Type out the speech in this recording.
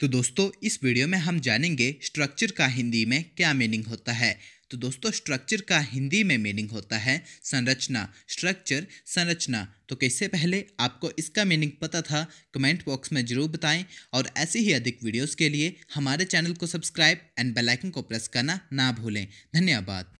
तो दोस्तों इस वीडियो में हम जानेंगे स्ट्रक्चर का हिंदी में क्या मीनिंग होता है तो दोस्तों स्ट्रक्चर का हिंदी में मीनिंग होता है संरचना स्ट्रक्चर संरचना तो कैसे पहले आपको इसका मीनिंग पता था कमेंट बॉक्स में ज़रूर बताएं और ऐसे ही अधिक वीडियोस के लिए हमारे चैनल को सब्सक्राइब एंड बेलाइकन को प्रेस करना ना भूलें धन्यवाद